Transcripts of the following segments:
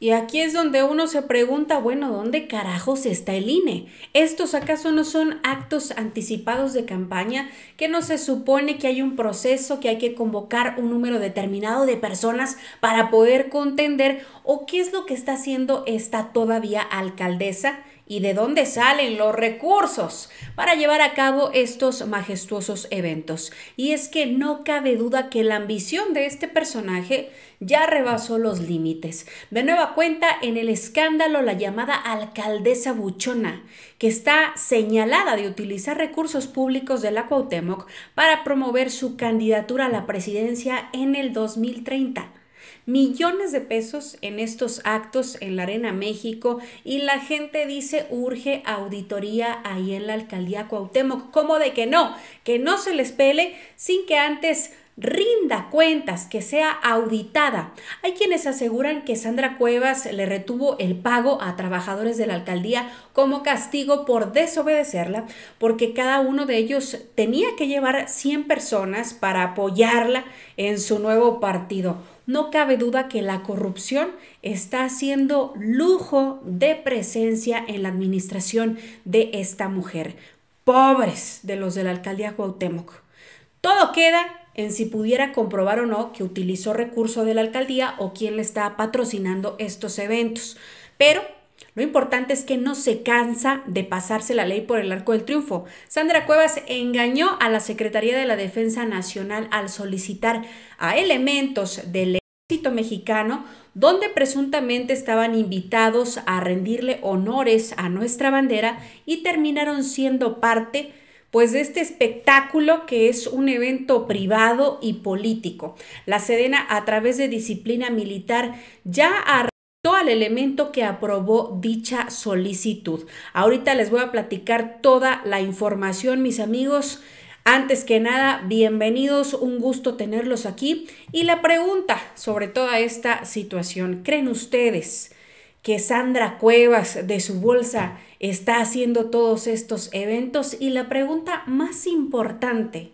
Y aquí es donde uno se pregunta, bueno, ¿dónde carajos está el INE? ¿Estos acaso no son actos anticipados de campaña? ¿Que no se supone que hay un proceso, que hay que convocar un número determinado de personas para poder contender? ¿O qué es lo que está haciendo esta todavía alcaldesa y de dónde salen los recursos para llevar a cabo estos majestuosos eventos. Y es que no cabe duda que la ambición de este personaje ya rebasó los límites. De nueva cuenta en el escándalo la llamada alcaldesa buchona, que está señalada de utilizar recursos públicos de la Cuauhtémoc para promover su candidatura a la presidencia en el 2030 millones de pesos en estos actos en la Arena México y la gente dice urge auditoría ahí en la alcaldía Cuauhtémoc. ¿Cómo de que no? Que no se les pele sin que antes rinda cuentas, que sea auditada. Hay quienes aseguran que Sandra Cuevas le retuvo el pago a trabajadores de la alcaldía como castigo por desobedecerla, porque cada uno de ellos tenía que llevar 100 personas para apoyarla en su nuevo partido no cabe duda que la corrupción está haciendo lujo de presencia en la administración de esta mujer. Pobres de los de la alcaldía Cuauhtémoc. Todo queda en si pudiera comprobar o no que utilizó recurso de la alcaldía o quién le está patrocinando estos eventos. Pero lo importante es que no se cansa de pasarse la ley por el arco del triunfo. Sandra Cuevas engañó a la Secretaría de la Defensa Nacional al solicitar a elementos del ejército mexicano donde presuntamente estaban invitados a rendirle honores a nuestra bandera y terminaron siendo parte pues de este espectáculo que es un evento privado y político. La Sedena a través de disciplina militar ya ha al elemento que aprobó dicha solicitud. Ahorita les voy a platicar toda la información, mis amigos. Antes que nada, bienvenidos, un gusto tenerlos aquí. Y la pregunta sobre toda esta situación, ¿creen ustedes que Sandra Cuevas de su bolsa está haciendo todos estos eventos? Y la pregunta más importante,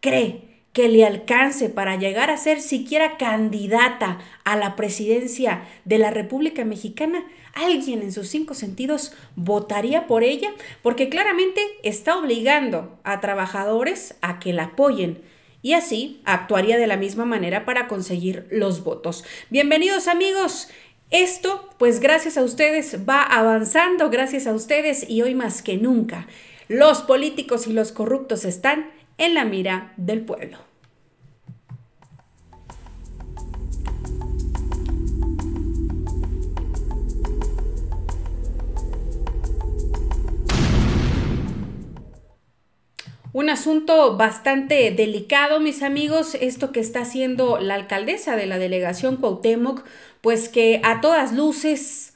¿cree que le alcance para llegar a ser siquiera candidata a la presidencia de la República Mexicana, alguien en sus cinco sentidos votaría por ella porque claramente está obligando a trabajadores a que la apoyen. Y así actuaría de la misma manera para conseguir los votos. Bienvenidos amigos. Esto, pues gracias a ustedes, va avanzando, gracias a ustedes y hoy más que nunca. Los políticos y los corruptos están en la mira del pueblo. Un asunto bastante delicado, mis amigos, esto que está haciendo la alcaldesa de la delegación Cuauhtémoc, pues que a todas luces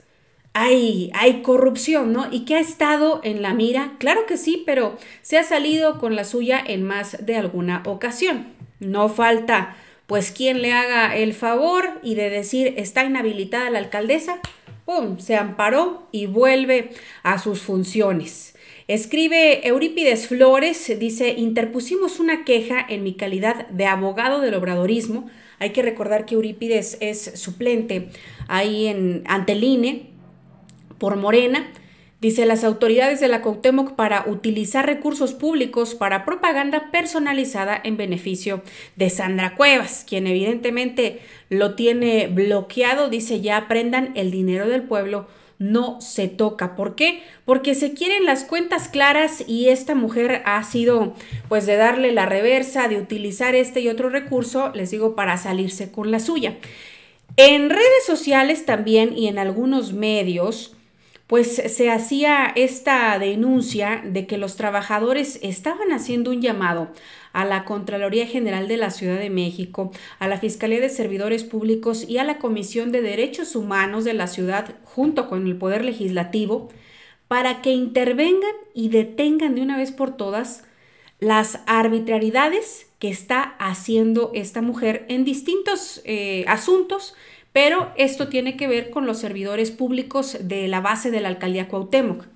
hay, corrupción, ¿no? ¿Y que ha estado en la mira? Claro que sí, pero se ha salido con la suya en más de alguna ocasión. No falta, pues, quien le haga el favor y de decir está inhabilitada la alcaldesa, ¡pum!, se amparó y vuelve a sus funciones. Escribe Eurípides Flores, dice, interpusimos una queja en mi calidad de abogado del obradorismo. Hay que recordar que Eurípides es suplente ahí en, Anteline, por Morena, dice las autoridades de la Cautemoc para utilizar recursos públicos para propaganda personalizada en beneficio de Sandra Cuevas, quien evidentemente lo tiene bloqueado, dice ya aprendan el dinero del pueblo no se toca. ¿Por qué? Porque se quieren las cuentas claras y esta mujer ha sido pues de darle la reversa, de utilizar este y otro recurso, les digo, para salirse con la suya. En redes sociales también y en algunos medios pues se hacía esta denuncia de que los trabajadores estaban haciendo un llamado a la Contraloría General de la Ciudad de México, a la Fiscalía de Servidores Públicos y a la Comisión de Derechos Humanos de la ciudad, junto con el Poder Legislativo, para que intervengan y detengan de una vez por todas las arbitrariedades que está haciendo esta mujer en distintos eh, asuntos, pero esto tiene que ver con los servidores públicos de la base de la alcaldía Cuauhtémoc.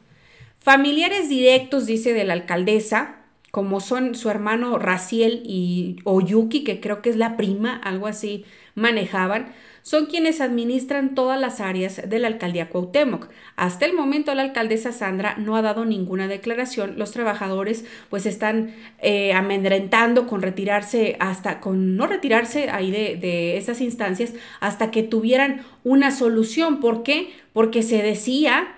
Familiares directos, dice de la alcaldesa, como son su hermano Raciel y Oyuki, que creo que es la prima, algo así manejaban, son quienes administran todas las áreas de la alcaldía Cuauhtémoc. Hasta el momento la alcaldesa Sandra no ha dado ninguna declaración. Los trabajadores pues están eh, amedrentando con retirarse hasta, con no retirarse ahí de, de esas instancias hasta que tuvieran una solución. ¿Por qué? Porque se decía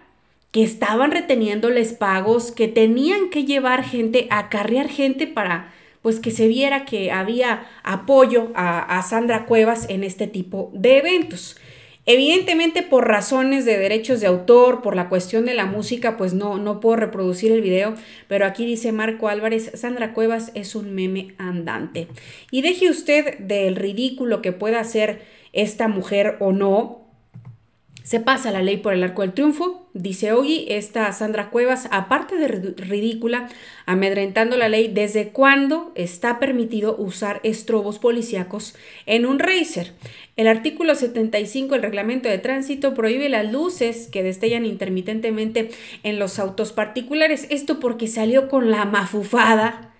que estaban reteniéndoles pagos, que tenían que llevar gente, acarrear gente para pues que se viera que había apoyo a, Sandra Cuevas en este tipo de eventos. Evidentemente por razones de derechos de autor, por la cuestión de la música, pues no, no puedo reproducir el video, pero aquí dice Marco Álvarez, Sandra Cuevas es un meme andante. Y deje usted del ridículo que pueda hacer esta mujer o no, se pasa la ley por el arco del triunfo, dice Ogi, esta Sandra Cuevas, aparte de ridícula, amedrentando la ley, ¿desde cuándo está permitido usar estrobos policíacos en un racer? El artículo 75 del reglamento de tránsito prohíbe las luces que destellan intermitentemente en los autos particulares, esto porque salió con la mafufada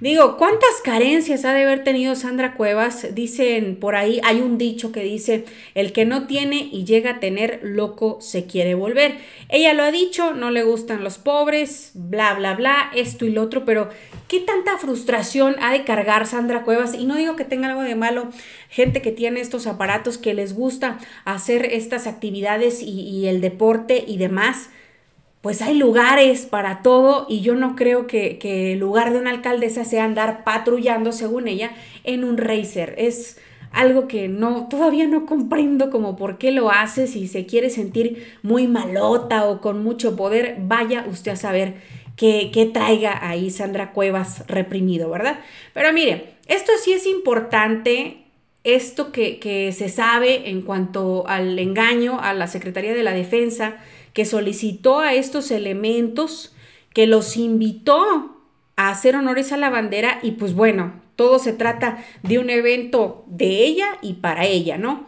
Digo, ¿cuántas carencias ha de haber tenido Sandra Cuevas? Dicen por ahí, hay un dicho que dice, el que no tiene y llega a tener, loco se quiere volver. Ella lo ha dicho, no le gustan los pobres, bla, bla, bla, esto y lo otro, pero ¿qué tanta frustración ha de cargar Sandra Cuevas? Y no digo que tenga algo de malo, gente que tiene estos aparatos que les gusta hacer estas actividades y, y el deporte y demás pues hay lugares para todo y yo no creo que, que, el lugar de una alcaldesa sea andar patrullando, según ella, en un racer. Es algo que no, todavía no comprendo como por qué lo hace, si se quiere sentir muy malota o con mucho poder, vaya usted a saber qué, traiga ahí Sandra Cuevas reprimido, ¿verdad? Pero mire, esto sí es importante esto que, que, se sabe en cuanto al engaño a la Secretaría de la Defensa que solicitó a estos elementos, que los invitó a hacer honores a la bandera y pues bueno, todo se trata de un evento de ella y para ella, ¿no?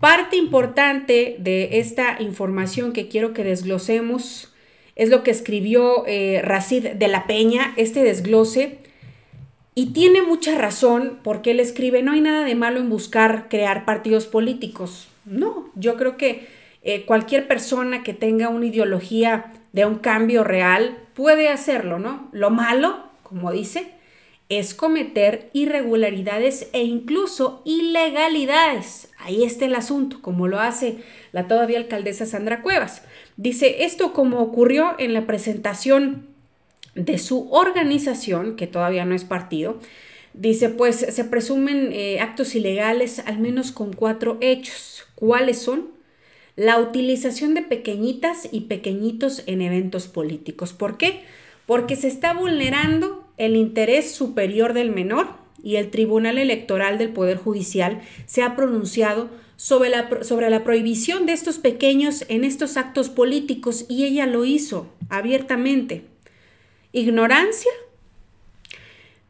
Parte importante de esta información que quiero que desglosemos es lo que escribió eh, Racid de la Peña, este desglose, y tiene mucha razón porque él escribe, no hay nada de malo en buscar crear partidos políticos. No, yo creo que eh, cualquier persona que tenga una ideología de un cambio real puede hacerlo, ¿no? Lo malo, como dice, es cometer irregularidades e incluso ilegalidades. Ahí está el asunto, como lo hace la todavía alcaldesa Sandra Cuevas. Dice, esto como ocurrió en la presentación de su organización, que todavía no es partido, dice, pues se presumen eh, actos ilegales al menos con cuatro hechos. ¿Cuáles son? la utilización de pequeñitas y pequeñitos en eventos políticos. ¿Por qué? Porque se está vulnerando el interés superior del menor y el Tribunal Electoral del Poder Judicial se ha pronunciado sobre la, sobre la prohibición de estos pequeños en estos actos políticos y ella lo hizo abiertamente. Ignorancia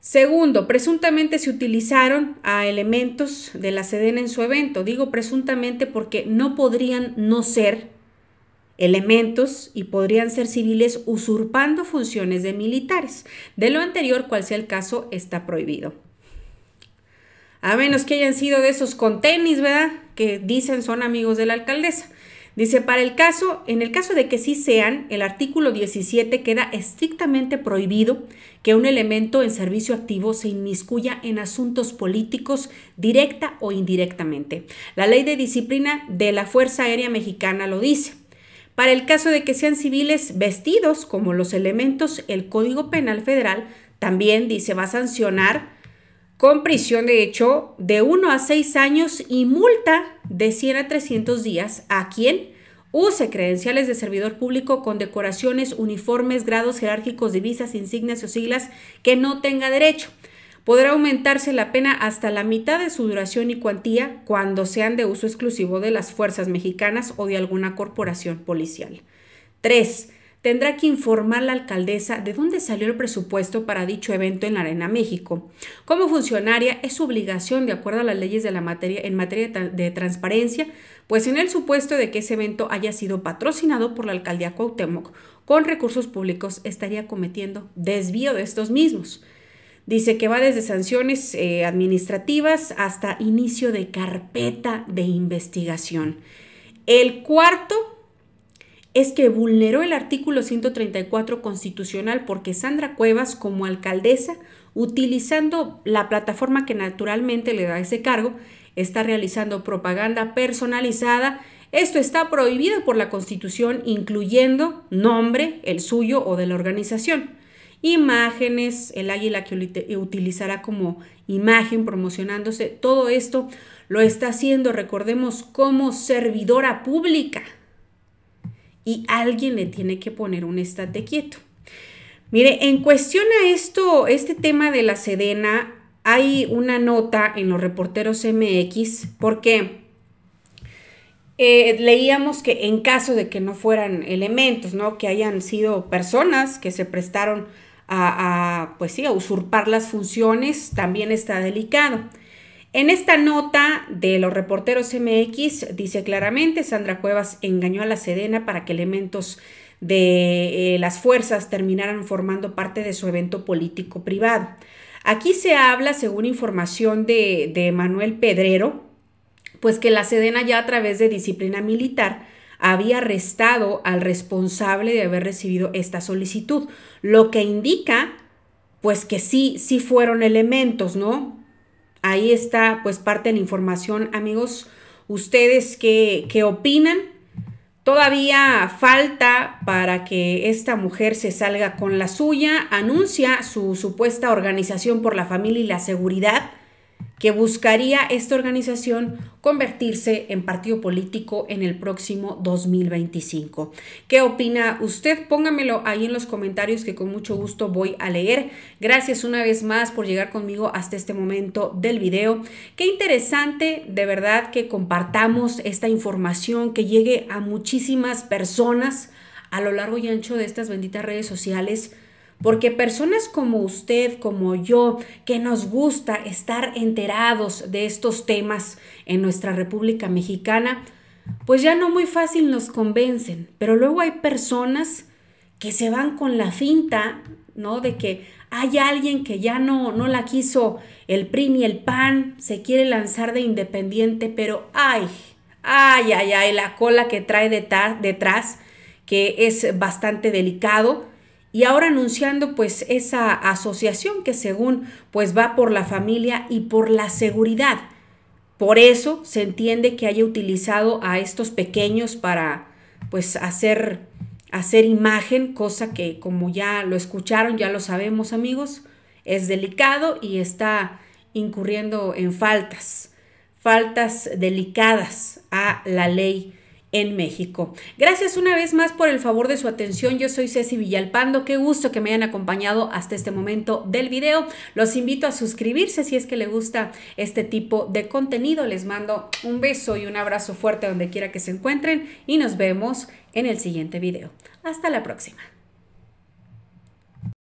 Segundo, presuntamente se utilizaron a elementos de la seden en su evento. Digo presuntamente porque no podrían no ser elementos y podrían ser civiles usurpando funciones de militares. De lo anterior, cual sea el caso, está prohibido. A menos que hayan sido de esos con tenis, ¿verdad? Que dicen son amigos de la alcaldesa. Dice, para el caso, en el caso de que sí sean, el artículo 17 queda estrictamente prohibido que un elemento en servicio activo se inmiscuya en asuntos políticos directa o indirectamente. La ley de disciplina de la Fuerza Aérea Mexicana lo dice. Para el caso de que sean civiles vestidos como los elementos, el Código Penal Federal también dice va a sancionar con prisión de hecho de 1 a 6 años y multa de 100 a 300 días a quien use credenciales de servidor público con decoraciones, uniformes, grados jerárquicos, divisas, insignias o siglas que no tenga derecho. Podrá aumentarse la pena hasta la mitad de su duración y cuantía cuando sean de uso exclusivo de las fuerzas mexicanas o de alguna corporación policial. 3 tendrá que informar la alcaldesa de dónde salió el presupuesto para dicho evento en la Arena México. Como funcionaria es su obligación, de acuerdo a las leyes de la materia, en materia de transparencia, pues en el supuesto de que ese evento haya sido patrocinado por la alcaldía Cuauhtémoc con recursos públicos, estaría cometiendo desvío de estos mismos. Dice que va desde sanciones eh, administrativas hasta inicio de carpeta de investigación. El cuarto es que vulneró el artículo 134 constitucional porque Sandra Cuevas, como alcaldesa, utilizando la plataforma que naturalmente le da ese cargo, está realizando propaganda personalizada. Esto está prohibido por la Constitución, incluyendo nombre, el suyo o de la organización. Imágenes, el águila que utilizará como imagen promocionándose, todo esto lo está haciendo, recordemos, como servidora pública, y alguien le tiene que poner un estate quieto. Mire, en cuestión a esto, este tema de la Sedena, hay una nota en los reporteros MX porque eh, leíamos que en caso de que no fueran elementos, ¿no? Que hayan sido personas que se prestaron a, pues sí, a usurpar las funciones, también está delicado. En esta nota de los reporteros MX dice claramente, Sandra Cuevas engañó a la Sedena para que elementos de eh, las fuerzas terminaran formando parte de su evento político privado. Aquí se habla, según información de, de Manuel Pedrero, pues que la Sedena ya a través de disciplina militar había arrestado al responsable de haber recibido esta solicitud, lo que indica pues que sí, sí fueron elementos, ¿no? Ahí está pues parte de la información, amigos. Ustedes ¿qué opinan, Todavía falta para que esta mujer se salga con la suya, anuncia su supuesta organización por la familia y la seguridad, que buscaría esta organización convertirse en partido político en el próximo 2025. ¿Qué opina usted? Póngamelo ahí en los comentarios que con mucho gusto voy a leer. Gracias una vez más por llegar conmigo hasta este momento del video. Qué interesante de verdad que compartamos esta información, que llegue a muchísimas personas a lo largo y ancho de estas benditas redes sociales porque personas como usted, como yo, que nos gusta estar enterados de estos temas en nuestra República Mexicana, pues ya no muy fácil nos convencen. Pero luego hay personas que se van con la finta, ¿no? De que hay alguien que ya no, no la quiso el PRI ni el PAN, se quiere lanzar de independiente, pero ay, ay, ay, ay, la cola que trae detrás, que es bastante delicado y ahora anunciando pues esa asociación que según pues va por la familia y por la seguridad. Por eso se entiende que haya utilizado a estos pequeños para pues hacer hacer imagen, cosa que como ya lo escucharon, ya lo sabemos amigos, es delicado y está incurriendo en faltas, faltas delicadas a la ley en México. Gracias una vez más por el favor de su atención. Yo soy Ceci Villalpando. Qué gusto que me hayan acompañado hasta este momento del video. Los invito a suscribirse si es que le gusta este tipo de contenido. Les mando un beso y un abrazo fuerte donde quiera que se encuentren y nos vemos en el siguiente video. Hasta la próxima.